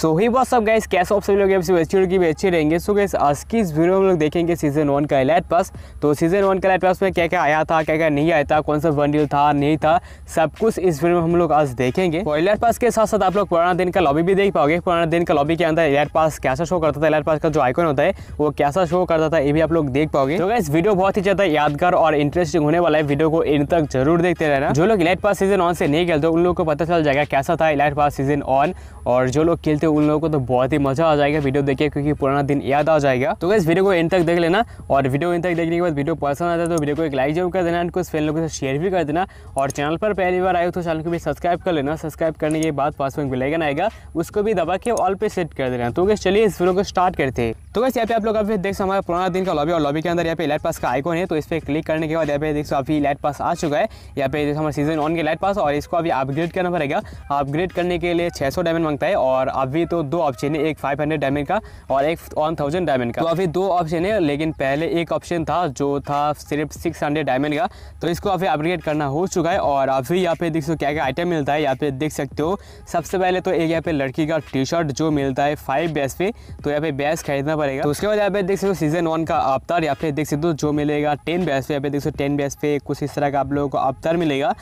सो ही बस सब गैस कैसे आप सभी लोग अच्छी की भी अच्छे रहेंगे सो गैस आज की इस वीडियो में लोग देखेंगे सीजन वन का एलाइट पास तो सीजन वन का एलाइट पास में क्या क्या आया था क्या क्या नहीं आया था कौन सा वन डील था नहीं था सब कुछ इस वीडियो में हम लोग आज देखेंगे और एलाइट पास के साथ साथ आप लोग पुराना दिन का लॉबी भी देख पाओगे पुराना दिन का लॉबी के अंदर एलाइट पास कैसा शो करता था एलाइट पास का जो आइकन होता है वो कैसा शो करता था ये भी आप लोग देख पाओगे तो गैस वीडियो बहुत ही ज़्यादा यादगार और इंटरेस्टिंग होने वाला है वीडियो को इन तक जरूर देखते रहना जो लोग इलाइट पास सीजन ऑन से नहीं खेलते उन लोग को पता चल जाएगा कैसा था इलाइट पास सीजन ऑन और जो लोग खेलते तो उन लोगों को तो बहुत ही मज़ा आ जाएगा वीडियो देखिए क्योंकि पुराना दिन याद आ जाएगा तो इस वीडियो को इन तक देख लेना और वीडियो इन तक देखने के बाद वीडियो पसंद आता है तो वीडियो को एक लाइक जरूर कर देना कुछ फ्रेंड लोगों से शेयर भी कर देना और चैनल पर पहली बार आए तो चैनल को भी सब्सक्राइब कर लेना सब्सक्राइब करने के बाद पासवर्ड में बेलाइकन आएगा उसको भी दबा के ऑल पे सेट कर देना तो चलिए इस वीडियो को स्टार्ट करते हैं तो वैसे यहाँ पे आप लोग अभी देख सकते हमारा पुराना दिन का लॉबी और लॉबी के अंदर यहाँ पे लाइट पास का आइकॉन है तो इस पर क्लिक करने के बाद यहाँ पे देख सो अभी लाइट पास आ चुका है यहाँ पे हमारे सीजन वन के लाइट पास और इसको अभी अपग्रेड करना पड़ेगा अपग्रेड करने के लिए छः डायमंड मांगता है और अभी तो दो ऑप्शन है एक फाइव डायमंड का और एक वन डायमंड का तो अभी दो ऑप्शन है लेकिन पहले एक ऑप्शन था जो था सिर्फ सिक्स डायमंड का तो इसको अभी अपग्रेड करना हो चुका है और अभी यहाँ पे देख सो क्या क्या आइटम मिलता है यहाँ पे देख सकते हो सबसे पहले तो एक यहाँ पे लड़की का टी शर्ट जो मिलता है फाइव बेस पे तो यहाँ पे बेस खरीदना पड़ेगा तो उसके बाद यहाँ पे देख सकते हो सीजन वन का अवतार या फिर देख सकते हो जो मिलेगा टेन बैस पे यहाँ पे देख सकते हो टेन बैस पे कुछ इस तरह का आप लोगों को अवतार मिलेगा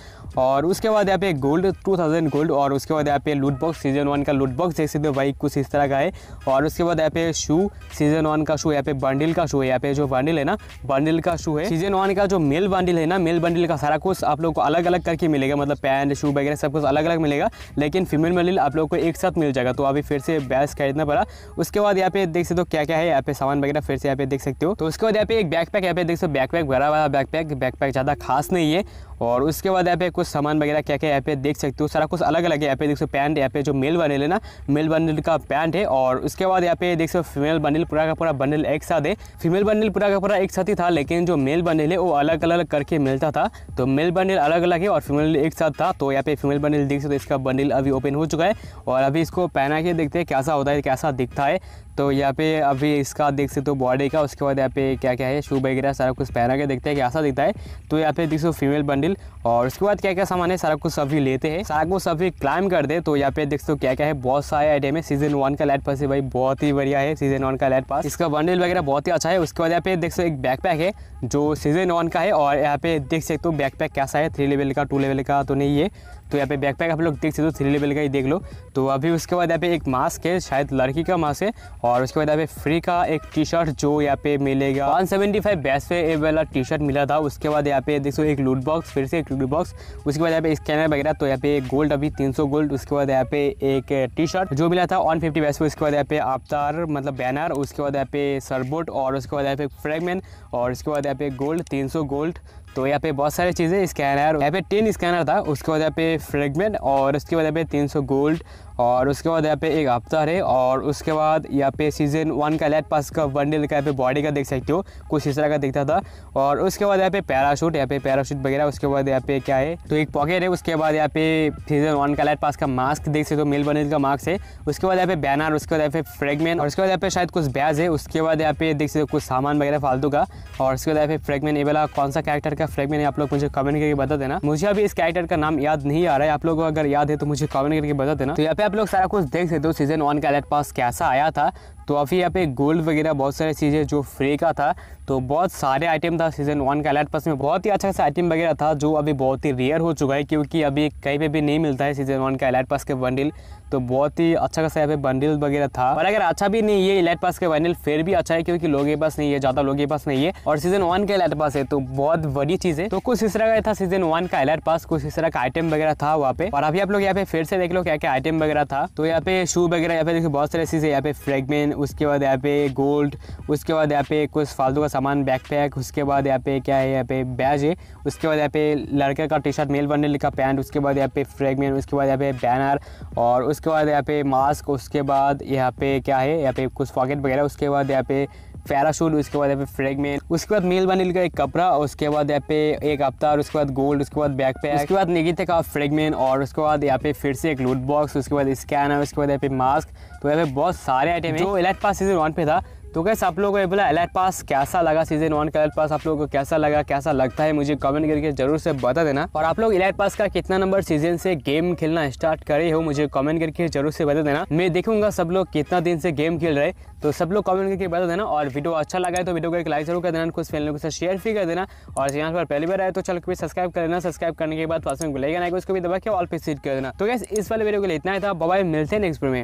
और उसके बाद यहाँ पे गोल्ड टू थाउजेंड गोल्ड और उसके बाद यहाँ पे लूट बॉक्स सीजन वन का लूट बॉक्स देख सकते हो भाई कुछ इस तरह का है और उसके बाद यहाँ पे शू सीजन वन का शू यहाँ पे बंडिल का शू है यहाँ पे जो बंडिल है ना बंडिल का शू है सीजन वन का जो मेल बंडिल है ना मेल बंडिल का सारा कुछ आप लोग को अलग अलग करके मिलेगा मतलब पैंट शू वगैरह सब कुछ अलग अलग मिलेगा लेकिन फीमेल बंडिल आप लोग को एक साथ मिल जाएगा तो अभी फिर से बैस खरीदना पड़ा उसके बाद यहाँ पे देख सकते हो क्या क्या क्या है यहाँ पे सामान वगैरह फिर से यहाँ पे देख सकते हो तो उसके बाद यहाँ पे एक बैकपैक यहाँ पे देख सकते हो बैकपैक भरा हुआ बैकपैक बैकपैक ज़्यादा खास नहीं है और उसके बाद यहाँ पे कुछ सामान वगैरह क्या क्या यहाँ पे देख सकते हो सारा कुछ अलग अलग है यहाँ पे देख सकते पैंट यहाँ पे जो मेल बनल है ना मेल बंडल का पैंट है और उसके बाद यहाँ पे देख सकते फीमेल बंडल पूरा का पूरा बंडल एक साथ है फीमेल बंडल पूरा का पूरा एक साथ ही था लेकिन जो मेल बंडल है वो अलग अलग करके मिलता था तो मेल बंडल अलग अलग है और फीमेल एक साथ था तो यहाँ पे फीमेल बंडल देख सकते इसका बंडल अभी ओपन हो चुका है और अभी इसको पहना के देखते हैं कैसा होता है कैसा दिखता है तो यहाँ पे अभी इसका देख सकते हो बॉडी का उसके बाद यहाँ पे क्या क्या है शू वगैरह सारा कुछ पहना के देखते हैं कैसा दिखता है तो यहाँ पे देख सो फीमेल बंडल व्हील और उसके बाद क्या क्या सामान है सारा कुछ सभी लेते हैं सारा कुछ सभी क्लाइम कर दे तो यहाँ पे देख सो क्या क्या है बहुत सारे आइटम है सीजन वन का लाइट पास है भाई बहुत ही बढ़िया है सीजन वन का लाइट पास इसका बंडल वगैरह बहुत ही अच्छा है उसके बाद यहाँ पे देख सो एक बैक है जो सीजन वन का है और यहाँ पे देख सकते हो बैक कैसा है थ्री लेवल का टू लेवल का तो नहीं है तो यहाँ पे बैकपैक आप लोग देख सकते हो थ्री लेवल का ही देख लो तो अभी उसके बाद यहाँ पे एक मास्क है शायद लड़की का मास्क है और उसके बाद यहाँ पे फ्री का एक टी शर्ट जो यहाँ पे मिलेगा वन सेवेंटी फाइव बेस्ट पे वाला टी शर्ट मिला था उसके बाद यहाँ पे देखो एक लूट बॉक्स फिर से एक लूट बॉक्स उसके बाद यहाँ पे स्कैनर वगैरह तो यहाँ पे गोल्ड अभी तीन सौ गोल्ड उसके बाद यहाँ पे एक टी शर्ट जो मिला था वन फिफ्टी बेस्ट पे उसके बाद यहाँ पे आफ्तार मतलब बैनर उसके बाद यहाँ पे सरबोट और उसके बाद यहाँ पे फ्रेगमेंट और उसके बाद यहाँ पे गोल्ड तीन सौ गोल्ड तो यहाँ पे बहुत सारी चीज़ें स्कैनर यहाँ पे टेन स्कैनर था उसके वजह पे फ्रेगमेंट और उसकी वजह पे 300 गोल्ड और उसके बाद यहाँ पे एक हफ्ता है और उसके बाद यहाँ पे सीज़न वन का लेट पास का वन डे का यहाँ पे बॉडी का देख सकते हो कुछ इस तरह का दिखता था और उसके बाद यहाँ पे पैराशूट यहाँ पे पैराशूट वगैरह उसके बाद यहाँ पे क्या है तो एक पॉकेट है उसके बाद यहाँ पे सीज़न वन का लेट पास का मास्क देख सकते हो मेल बने का मास्क है उसके बाद यहाँ पे बैनर उसके बाद यहाँ पे फ्रेगमेंट और उसके बाद यहाँ पे शायद कुछ बैज है उसके बाद यहाँ पे देख सकते हो कुछ सामान वगैरह फालतू का और उसके बाद यहाँ पे फ्रेगमेंट ये वाला कौन सा कैरेक्टर का फ्रेगमेंट है आप लोग मुझे कमेंट करके बता देना मुझे अभी इस कैरेक्टर का नाम याद नहीं आ रहा है आप लोगों को अगर याद है तो मुझे कमेंट करके बता देना तो यहाँ पे पे आप लोग सारा कुछ देख सकते हो सीजन वन का अलर्ट पास कैसा आया था तो अभी यहाँ पे गोल्ड वगैरह बहुत सारी चीज़ें जो फ्री का था तो बहुत सारे आइटम था सीज़न वन का अलर्ट पास में बहुत ही अच्छा सा आइटम वगैरह था जो अभी बहुत ही रेयर हो चुका है क्योंकि अभी कहीं पे भी नहीं मिलता है सीज़न वन का अलर्ट पास के बंडल तो बहुत ही अच्छा खासा यहाँ पे बंडल वगैरह था और अगर अच्छा भी नहीं है इलाइट पास का बंडल फिर भी अच्छा है क्योंकि लोगों के पास नहीं है ज़्यादा लोगों के पास नहीं है और सीज़न वन का अलर्ट पास है तो बहुत बड़ी चीज़ है तो कुछ इस तरह का था सीज़न वन का अलर्ट पास कुछ इस तरह का आइटम वगैरह था वहाँ पे और अभी आप लोग यहाँ पे फिर से देख लो क्या क्या आइटम वगैरह था तो यहाँ पे शू वगैरह यहाँ पे देखो बहुत सारी चीज़ें यहाँ पे फ्रेगमेंट उसके बाद यहाँ पे गोल्ड उसके बाद यहाँ पे कुछ फालतू का सामान बैकपैक उसके बाद यहाँ पे क्या है यहाँ पे बैज है उसके बाद यहाँ पे लड़के का टी शर्ट मेल बनने लिखा पैंट उसके बाद यहाँ पे फ्रेगमेंट उसके बाद यहाँ पे बैनर और उसके बाद यहाँ पे मास्क उसके बाद यहाँ पे क्या है यहाँ पे कुछ पॉकेट वगैरह उसके बाद यहाँ पे पैरासूट उसके बाद यहाँ पे फ्रेगमेंट उसके बाद मेल बनील का एक कपड़ा उसके बाद यहाँ पे एक अवतार उसके बाद गोल्ड उसके बाद बैक पैक उसके बाद निगिते का फ्रेगमेंट और उसके बाद यहाँ पे फिर से एक लूट बॉक्स उसके बाद स्कैनर उसके बाद यहाँ पे मास्क तो यहाँ पे बहुत सारे आइटम है जो इलेक्ट पास सीजन वन पे था तो कैसे आप लोगों को ये बोला एल पास कैसा लगा सीजन वन का एल पास आप लोगों को कैसा लगा कैसा लगता है मुझे कमेंट करके जरूर से बता देना और आप लोग एल पास का कितना नंबर सीजन से गेम खेलना स्टार्ट करे हो मुझे कमेंट करके जरूर से बता देना मैं देखूंगा सब लोग कितना दिन से गेम खेल रहे तो सब लोग कमेंट करके बता देना और वीडियो अच्छा लगा है तो वीडियो को एक लाइक जरूर कर देना कुछ फैमिली के साथ शेयर भी कर देना और यहाँ पर पहली बार आए तो चल भी सब्सक्राइब कर देना सब्सक्राइब करने के बाद पास में बुलाएगा ना उसको भी दबा के ऑल पे सीट कर देना तो कैसे इस वाले वीडियो के लिए इतना ही था मिलते हैं नेक्स्ट में